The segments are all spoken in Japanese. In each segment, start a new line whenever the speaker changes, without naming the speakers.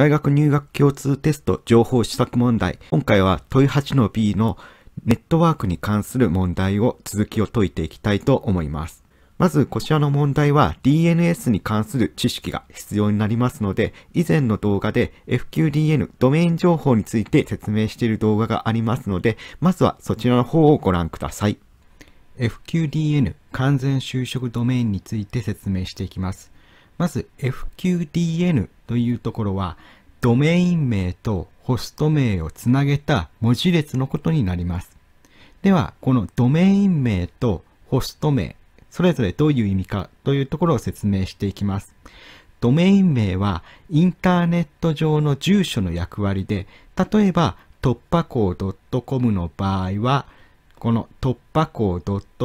大学入学共通テスト情報施策問題。今回は問い8の B のネットワークに関する問題を続きを解いていきたいと思います。まずこちらの問題は DNS に関する知識が必要になりますので、以前の動画で FQDN ドメイン情報について説明している動画がありますので、まずはそちらの方をご覧ください。FQDN 完全就職ドメインについて説明していきます。まず FQDN というところは、ドメイン名とホスト名をつなげた文字列のことになります。では、このドメイン名とホスト名、それぞれどういう意味かというところを説明していきます。ドメイン名はインターネット上の住所の役割で、例えば突破口 .com の場合は、この突破口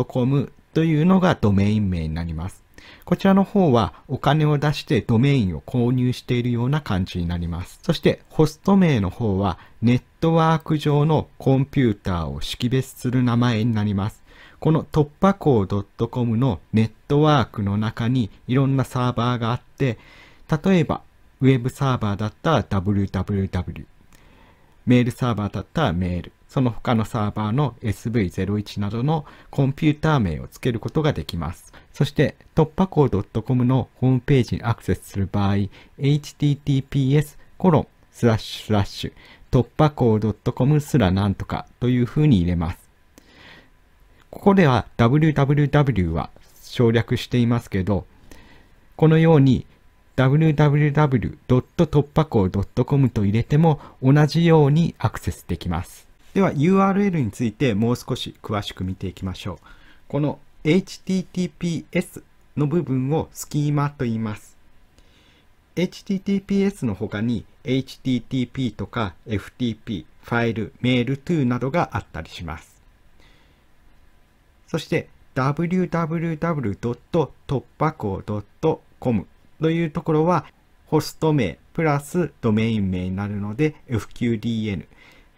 .com というのがドメイン名になります。こちらの方はお金を出してドメインを購入しているような感じになります。そしてホスト名の方はネットワーク上のコンピューターを識別する名前になります。この突破口 .com のネットワークの中にいろんなサーバーがあって、例えばウェブサーバーだったら www、メールサーバーだったらメール、その他のサーバーの SV01 などのコンピューター名を付けることができます。そして、突破口 .com のホームページにアクセスする場合、https コロンスラッシュスラッシュ突破口 .com すらなんとかというふうに入れます。ここでは www は省略していますけど、このように www. 突破口 .com と入れても同じようにアクセスできます。では URL についてもう少し詳しく見ていきましょう。この https の部分をスキーマと言います。https の他に http とか ftp、ファイル、メール2などがあったりします。そして www. 突破口 .com というところはホスト名プラスドメイン名になるので fqdn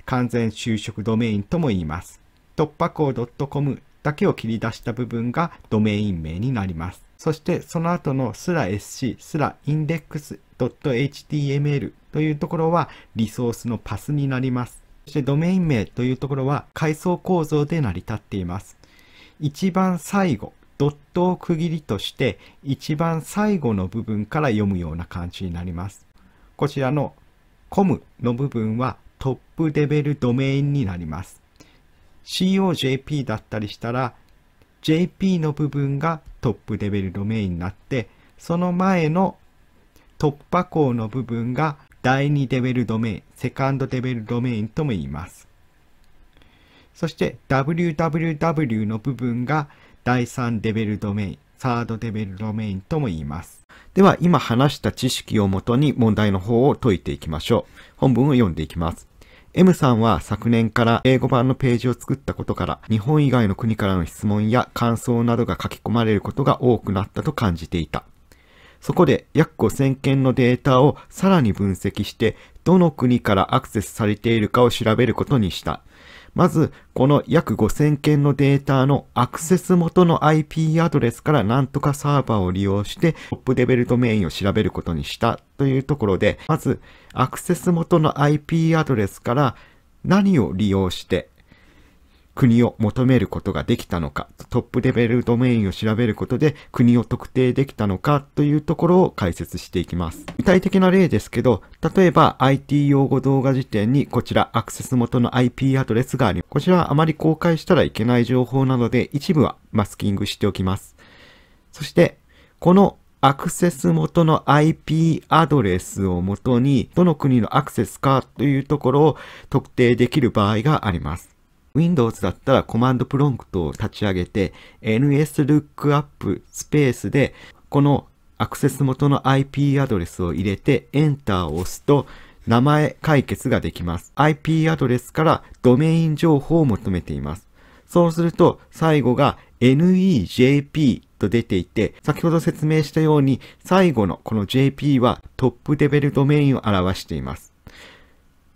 完全就職ドメインとも言います。突破口 .com だけを切り出した部分がドメイン名になります。そしてその後のすら SC すらインデックス .html というところはリソースのパスになります。そしてドメイン名というところは階層構造で成り立っています。一番最後、ドットを区切りとして一番最後の部分から読むような感じになります。こちらの com の部分はトップレベルドメインになります。COJP だったりしたら、JP の部分がトップレベルドメインになって、その前の突破口の部分が第2レベルドメイン、セカンドレベルドメインとも言います。そして www の部分が第3レベルドメイン、サードレベルドメインとも言います。では今話した知識をもとに問題の方を解いていきましょう。本文を読んでいきます。M さんは昨年から英語版のページを作ったことから、日本以外の国からの質問や感想などが書き込まれることが多くなったと感じていた。そこで約5000件のデータをさらに分析して、どの国からアクセスされているかを調べることにした。まず、この約5000件のデータのアクセス元の IP アドレスからなんとかサーバーを利用してトップレベルドメインを調べることにしたというところで、まず、アクセス元の IP アドレスから何を利用して国を求めることができたのか、トップレベルドメインを調べることで国を特定できたのかというところを解説していきます。具体的な例ですけど、例えば IT 用語動画辞典にこちらアクセス元の IP アドレスがあります。こちらはあまり公開したらいけない情報なので一部はマスキングしておきます。そして、このアクセス元の IP アドレスをもとに、どの国のアクセスかというところを特定できる場合があります。Windows だったらコマンドプロンクトを立ち上げて、nslookup スペースで、このアクセス元の IP アドレスを入れて、Enter を押すと、名前解決ができます。IP アドレスからドメイン情報を求めています。そうすると、最後が nejp と出ていて、先ほど説明したように、最後のこの jp はトップレベルドメインを表しています。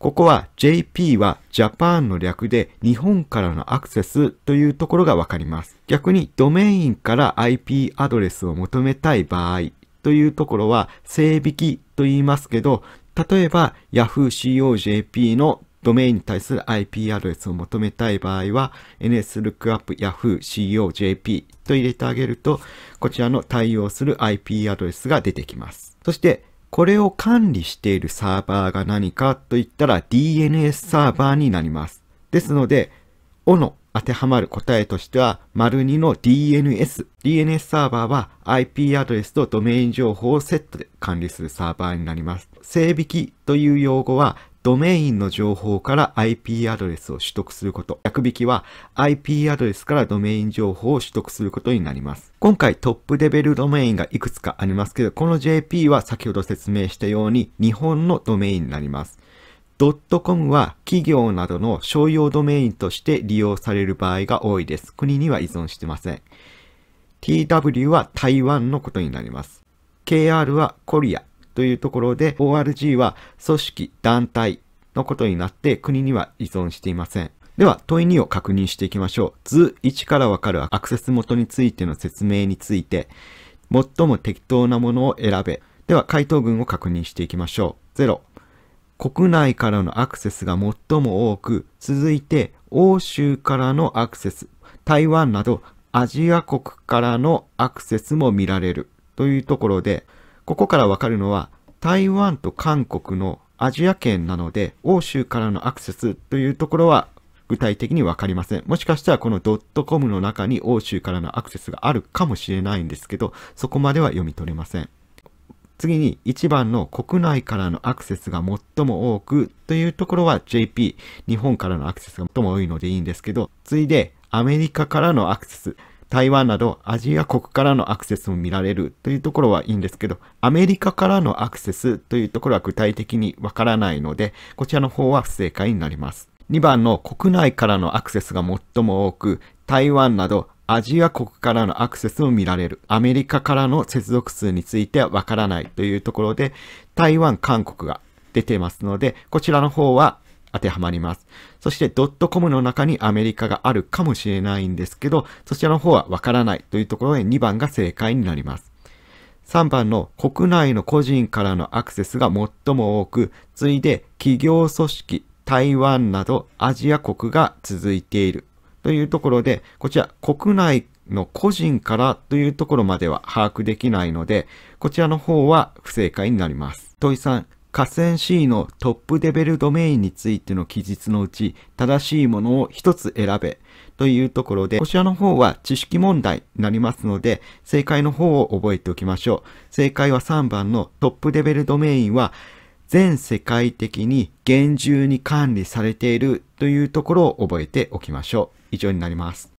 ここは JP はジャパンの略で日本からのアクセスというところがわかります。逆にドメインから IP アドレスを求めたい場合というところは整引きと言いますけど、例えば YahooCOJP のドメインに対する IP アドレスを求めたい場合は NSLOOKUP YahooCOJP と入れてあげるとこちらの対応する IP アドレスが出てきます。そしてこれを管理しているサーバーが何かといったら DNS サーバーになります。ですので、おの当てはまる答えとしては、丸2の DNS。DNS サーバーは IP アドレスとドメイン情報をセットで管理するサーバーになります。整備機という用語はドメインの情報から IP アドレスを取得すること。役引きは IP アドレスからドメイン情報を取得することになります。今回トップレベルドメインがいくつかありますけど、この JP は先ほど説明したように日本のドメインになります。.com は企業などの商用ドメインとして利用される場合が多いです。国には依存してません。tw は台湾のことになります。kr はコリア。というところで ORG は組織、団体のことになって国には依存していません。では問い2を確認していきましょう。図1からわかるアクセス元についての説明について最も適当なものを選べ。では回答群を確認していきましょう。0、国内からのアクセスが最も多く、続いて欧州からのアクセス、台湾などアジア国からのアクセスも見られるというところで、ここからわかるのは、台湾と韓国のアジア圏なので、欧州からのアクセスというところは具体的にわかりません。もしかしたらこのドットコムの中に欧州からのアクセスがあるかもしれないんですけど、そこまでは読み取れません。次に1番の国内からのアクセスが最も多くというところは JP、日本からのアクセスが最も多いのでいいんですけど、次いでアメリカからのアクセス、台湾などアジア国からのアクセスも見られるというところはいいんですけど、アメリカからのアクセスというところは具体的にわからないので、こちらの方は不正解になります。2番の国内からのアクセスが最も多く、台湾などアジア国からのアクセスも見られる。アメリカからの接続数についてはわからないというところで、台湾、韓国が出てますので、こちらの方は当てはまります。そしてドットコムの中にアメリカがあるかもしれないんですけど、そちらの方はわからないというところで2番が正解になります。3番の国内の個人からのアクセスが最も多く、次いで企業組織、台湾などアジア国が続いているというところで、こちら国内の個人からというところまでは把握できないので、こちらの方は不正解になります。問いさん、河川 C のトップレベルドメインについての記述のうち正しいものを一つ選べというところでこちらの方は知識問題になりますので正解の方を覚えておきましょう正解は3番のトップレベルドメインは全世界的に厳重に管理されているというところを覚えておきましょう以上になります